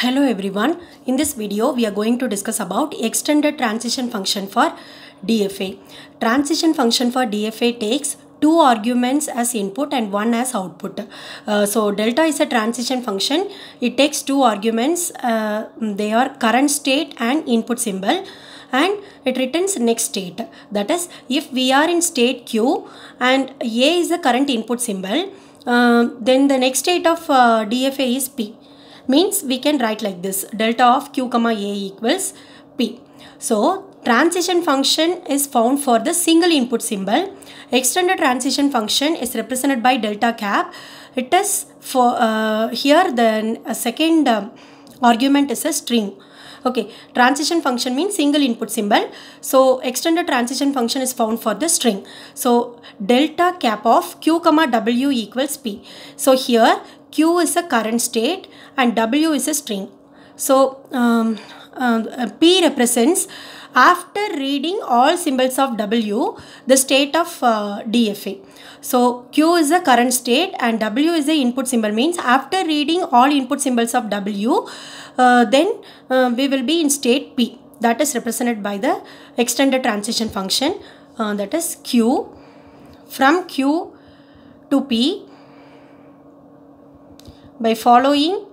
Hello everyone, in this video we are going to discuss about extended transition function for DFA. Transition function for DFA takes two arguments as input and one as output. Uh, so delta is a transition function. It takes two arguments. Uh, they are current state and input symbol and it returns next state. That is if we are in state Q and A is the current input symbol uh, then the next state of uh, DFA is P means we can write like this delta of q comma a equals p. So transition function is found for the single input symbol. Extended transition function is represented by delta cap. It is for uh, here the uh, second um, argument is a string. Okay, transition function means single input symbol. So extended transition function is found for the string. So delta cap of q comma w equals p. So here Q is a current state and W is a string. So um, um, uh, P represents after reading all symbols of W, the state of uh, DFA. So Q is a current state and W is the input symbol means after reading all input symbols of W, uh, then uh, we will be in state P. That is represented by the extended transition function uh, that is Q. From Q to P, by following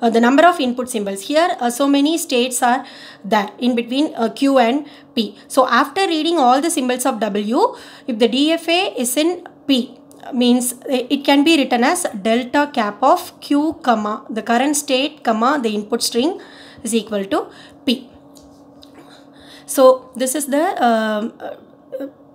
uh, the number of input symbols here uh, so many states are there in between uh, q and p so after reading all the symbols of w if the dfa is in p means eh, it can be written as delta cap of q comma the current state comma the input string is equal to p so this is the um,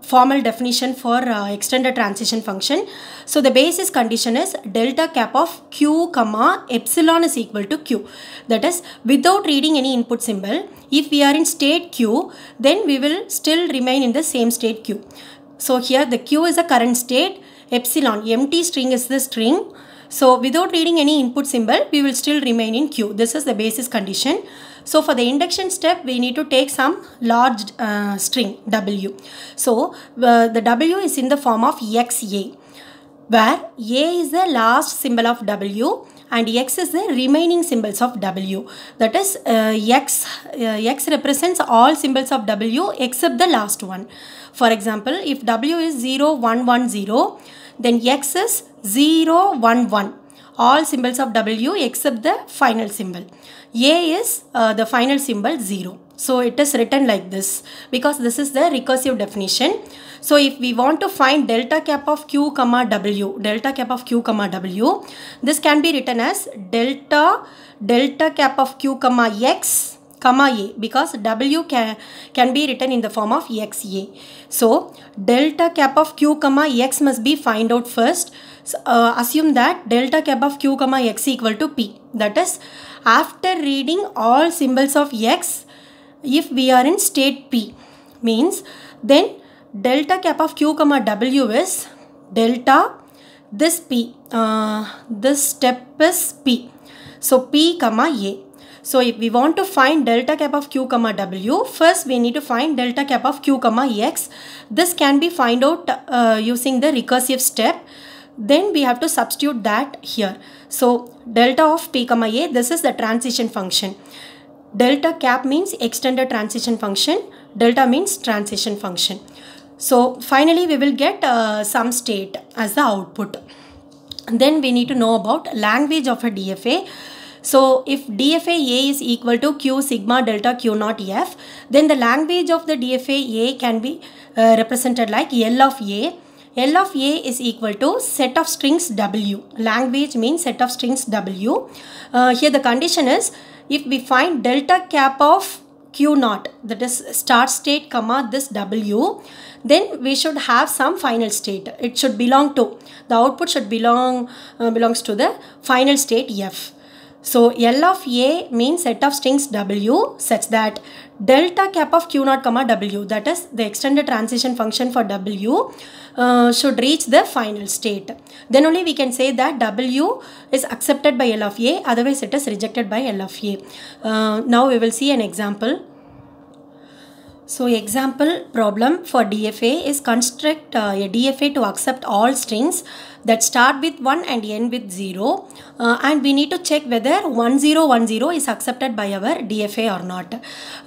formal definition for uh, extended transition function. So the basis condition is delta cap of q comma epsilon is equal to q. That is without reading any input symbol, if we are in state q, then we will still remain in the same state q. So here the q is the current state, epsilon, empty string is the string so without reading any input symbol, we will still remain in Q. This is the basis condition. So for the induction step, we need to take some large uh, string W. So uh, the W is in the form of XA where A is the last symbol of W and X is the remaining symbols of W. That is uh, X, uh, X represents all symbols of W except the last one. For example, if W is 0110, then x is 0, 1, 1. All symbols of w except the final symbol. a is uh, the final symbol 0. So it is written like this because this is the recursive definition. So if we want to find delta cap of q comma w, delta cap of q comma w, this can be written as delta delta cap of q comma x comma a because w can, can be written in the form of xa. So delta cap of q comma x must be find out first. So, uh, assume that delta cap of q comma x equal to p. That is after reading all symbols of x if we are in state p means then delta cap of q comma w is delta this p uh, this step is p so p comma a so if we want to find delta cap of q comma w, first we need to find delta cap of q comma x. This can be find out uh, using the recursive step. Then we have to substitute that here. So delta of p comma a, this is the transition function. Delta cap means extended transition function. Delta means transition function. So finally we will get uh, some state as the output. then we need to know about language of a DFA. So if DFA A is equal to Q sigma delta Q naught F, then the language of the DFA A can be uh, represented like L of A. L of A is equal to set of strings W. Language means set of strings W. Uh, here the condition is if we find delta cap of Q naught that is start state comma this W then we should have some final state it should belong to the output should belong uh, belongs to the final state F so L of A means set of strings W such that delta cap of Q0 comma W that is the extended transition function for W uh, should reach the final state. Then only we can say that W is accepted by L of A otherwise it is rejected by L of A. Uh, now we will see an example. So example problem for DFA is construct uh, a DFA to accept all strings that start with 1 and end with 0 uh, and we need to check whether 1010 is accepted by our DFA or not.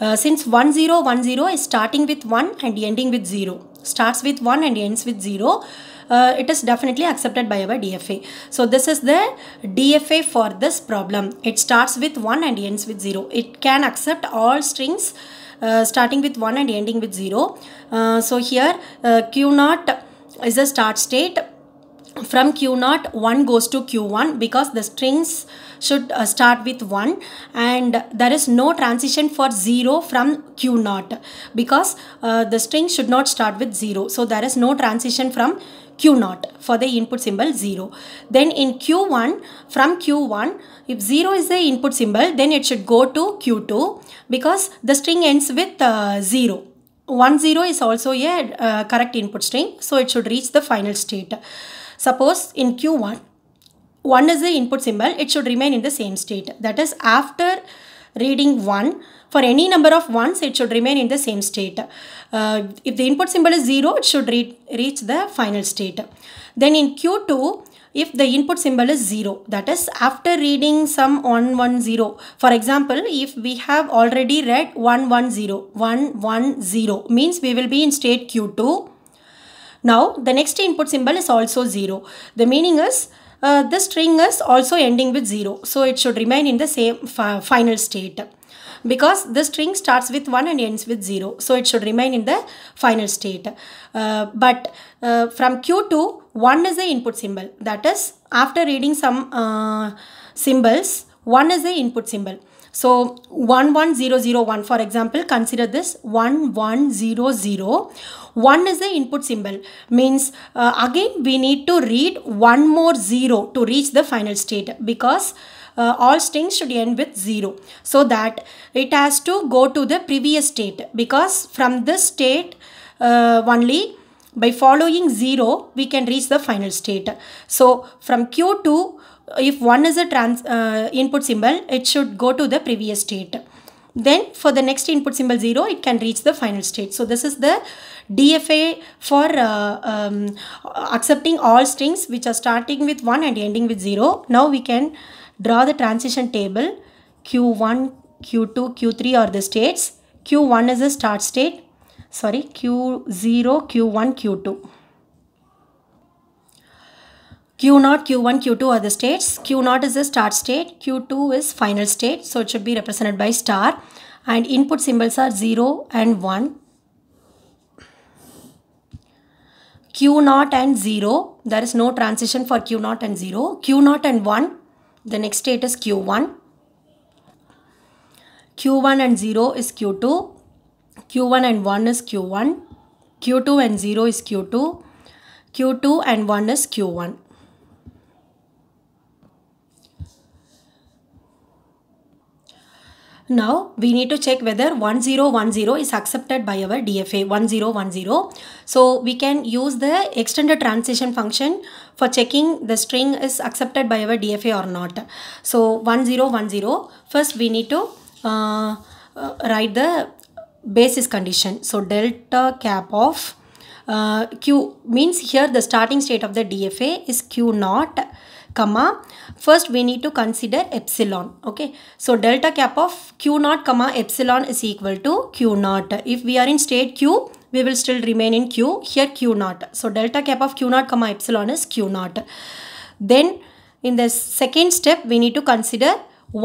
Uh, since 1010 is starting with 1 and ending with 0, starts with 1 and ends with 0, uh, it is definitely accepted by our DFA. So this is the DFA for this problem. It starts with 1 and ends with 0. It can accept all strings uh, starting with 1 and ending with 0. Uh, so here uh, Q not is the start state from q0 1 goes to q1 because the strings should uh, start with 1 and there is no transition for 0 from q0 because uh, the string should not start with 0 so there is no transition from q0 for the input symbol 0 then in q1 from q1 if 0 is the input symbol then it should go to q2 because the string ends with uh, 0 1 0 is also a uh, correct input string so it should reach the final state Suppose in Q1, 1 is the input symbol, it should remain in the same state. That is after reading 1, for any number of 1s, it should remain in the same state. Uh, if the input symbol is 0, it should re reach the final state. Then in Q2, if the input symbol is 0, that is after reading some 110. For example, if we have already read 110, 110 means we will be in state Q2 now the next input symbol is also 0. The meaning is uh, the string is also ending with 0. So it should remain in the same fi final state because the string starts with 1 and ends with 0. So it should remain in the final state. Uh, but uh, from Q to 1 is the input symbol. That is after reading some uh, symbols 1 is the input symbol. So 11001 for example, consider this 1100. 1 is the input symbol means uh, again we need to read one more 0 to reach the final state because uh, all strings should end with 0 so that it has to go to the previous state because from this state uh, only by following 0 we can reach the final state. So from Q to if one is a trans uh, input symbol, it should go to the previous state. Then for the next input symbol 0, it can reach the final state. So this is the DFA for uh, um, accepting all strings which are starting with 1 and ending with 0. Now we can draw the transition table. Q1, Q2, Q3 are the states. Q1 is the start state. Sorry, Q0, Q1, Q2. Q0, Q1, Q2 are the states. Q0 is the start state. Q2 is final state. So it should be represented by star. And input symbols are 0 and 1. Q0 and 0. There is no transition for Q0 and 0. Q0 and 1. The next state is Q1. Q1 and 0 is Q2. Q1 and 1 is Q1. Q2 and 0 is Q2. Q2 and 1 is Q1. Now we need to check whether 1010 is accepted by our DFA 1010. So we can use the extended transition function for checking the string is accepted by our DFA or not. So 1010 first we need to uh, uh, write the basis condition. So delta cap of uh, Q means here the starting state of the DFA is Q naught comma first we need to consider epsilon okay so delta cap of q naught comma epsilon is equal to q naught if we are in state q we will still remain in q here q naught so delta cap of q naught comma epsilon is q naught then in the second step we need to consider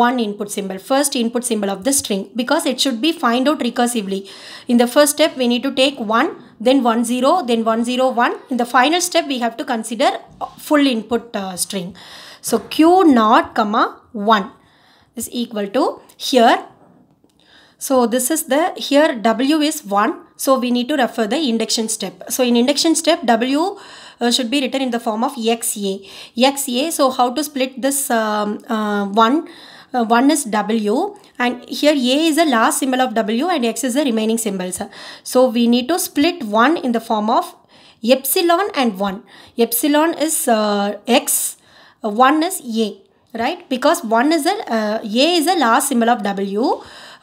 one input symbol first input symbol of the string because it should be find out recursively in the first step we need to take one then 10, then 101. In the final step, we have to consider full input uh, string. So Q not comma 1 is equal to here. So this is the here W is 1. So we need to refer the induction step. So in induction step W uh, should be written in the form of XA. XA so how to split this um, uh, 1. Uh, 1 is W and here A is the last symbol of W and X is the remaining symbols. So we need to split 1 in the form of epsilon and 1. Epsilon is uh, X, uh, 1 is A, right? Because 1 is a uh, A is the last symbol of W.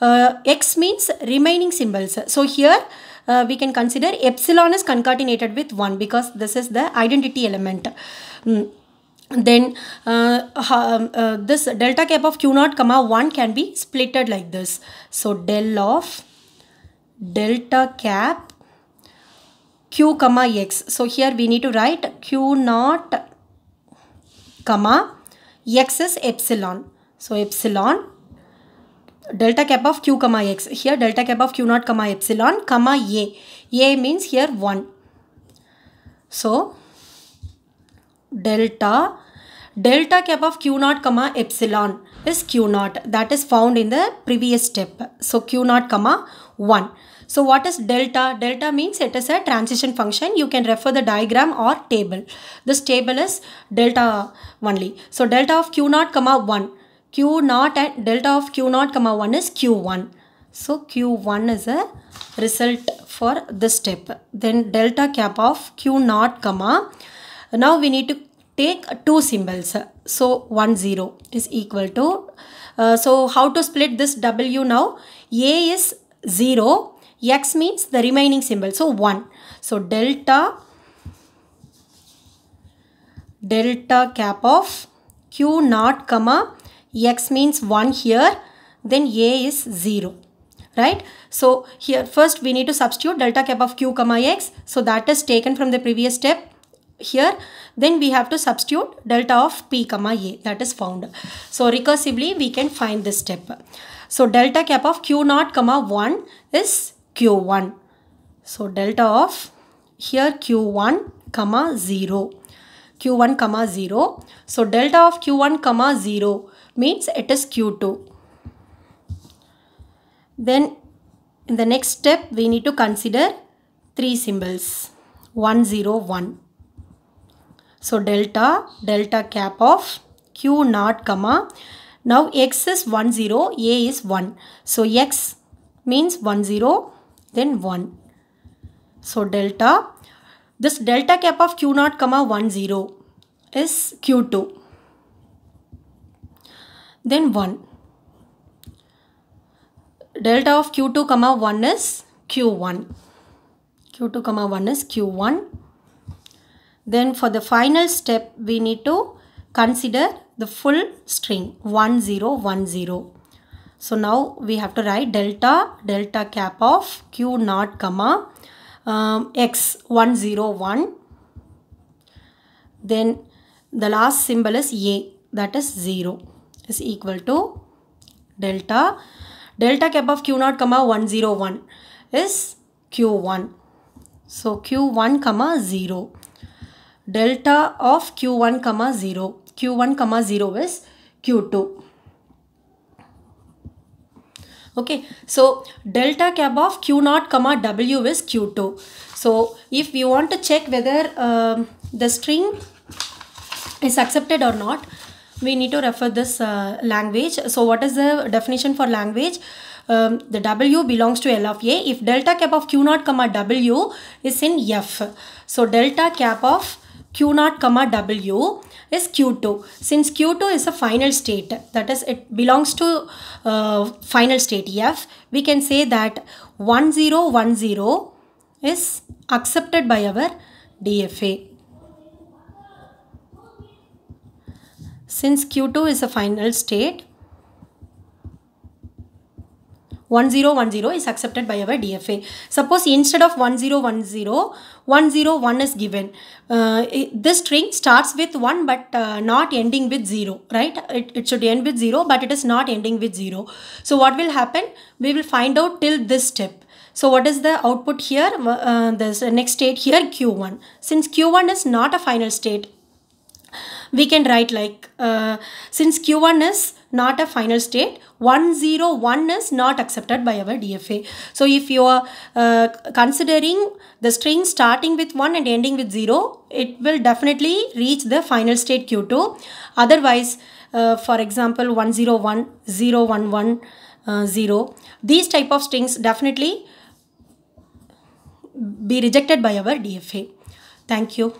Uh, X means remaining symbols. So here uh, we can consider epsilon is concatenated with 1 because this is the identity element. Mm then uh, um, uh, this delta cap of q naught comma 1 can be splitted like this. So del of delta cap q comma x. So here we need to write q naught comma x is epsilon. So epsilon delta cap of q comma x. Here delta cap of q naught comma epsilon comma a. a means here 1. So delta delta cap of q naught comma epsilon is q naught that is found in the previous step. So q naught comma 1. So what is delta? Delta means it is a transition function. You can refer the diagram or table. This table is delta only. So delta of q naught comma 1. q naught and delta of q naught comma 1 is q1. So q1 is a result for this step. Then delta cap of q naught comma now we need to take two symbols. So 1 0 is equal to. Uh, so how to split this W now? A is 0. X means the remaining symbol. So 1. So delta delta cap of q naught comma x means 1 here then a is 0 right so here first we need to substitute delta cap of q comma x so that is taken from the previous step here then we have to substitute delta of p comma a that is found so recursively we can find this step so delta cap of q naught comma 1 is q1 so delta of here q1 comma 0 q1 comma 0 so delta of q1 comma 0 means it is q2 then in the next step we need to consider three symbols 101 so delta, delta cap of Q naught comma. Now X is 1 0, A is 1. So X means 1 0, then 1. So delta, this delta cap of Q naught comma 1 0 is Q2. Then 1. Delta of Q2 comma 1 is Q1. Q2 comma 1 is Q1. Then for the final step, we need to consider the full string 1010. So now we have to write delta, delta cap of Q naught comma um, X 101. Then the last symbol is A that is 0 is equal to delta. Delta cap of Q naught comma 101 is Q1. So Q1 comma 0 delta of q1 comma 0 q1 comma 0 is q2 okay so delta cap of q0 comma w is q2 so if we want to check whether um, the string is accepted or not we need to refer this uh, language so what is the definition for language um, the W belongs to L of A if delta cap of Q0 comma W is in F. So delta cap of Q0, comma W is Q2. Since Q2 is a final state, that is it belongs to uh, final state F, we can say that 1010 is accepted by our DFA. Since Q2 is a final state, 1010 is accepted by our DFA. Suppose instead of 1010, 101 is given. Uh, this string starts with 1 but uh, not ending with 0, right? It, it should end with 0 but it is not ending with 0. So what will happen? We will find out till this step. So what is the output here? Uh, the next state here Q1. Since Q1 is not a final state, we can write like uh, since q1 is not a final state 101 is not accepted by our dfa so if you are uh, considering the string starting with 1 and ending with 0 it will definitely reach the final state q2 otherwise uh, for example 101 uh, 0 these type of strings definitely be rejected by our dfa thank you